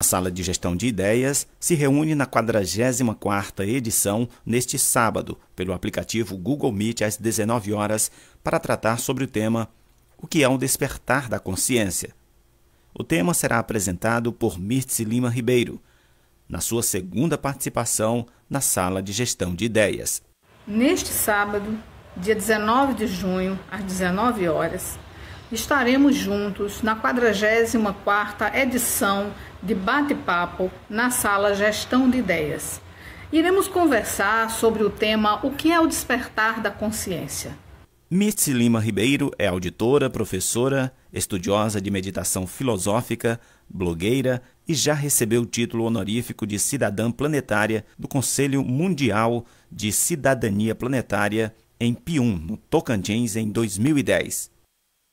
A Sala de Gestão de Ideias se reúne na 44ª edição neste sábado, pelo aplicativo Google Meet às 19 horas, para tratar sobre o tema O que é um despertar da consciência. O tema será apresentado por Mirtce Lima Ribeiro, na sua segunda participação na Sala de Gestão de Ideias. Neste sábado, dia 19 de junho, às 19 horas, estaremos juntos na 44ª edição de Bate-Papo na Sala Gestão de Ideias. Iremos conversar sobre o tema O que é o despertar da consciência. Mirce Lima Ribeiro é auditora, professora, estudiosa de meditação filosófica, blogueira e já recebeu o título honorífico de cidadã planetária do Conselho Mundial de Cidadania Planetária em Pium, no Tocantins, em 2010.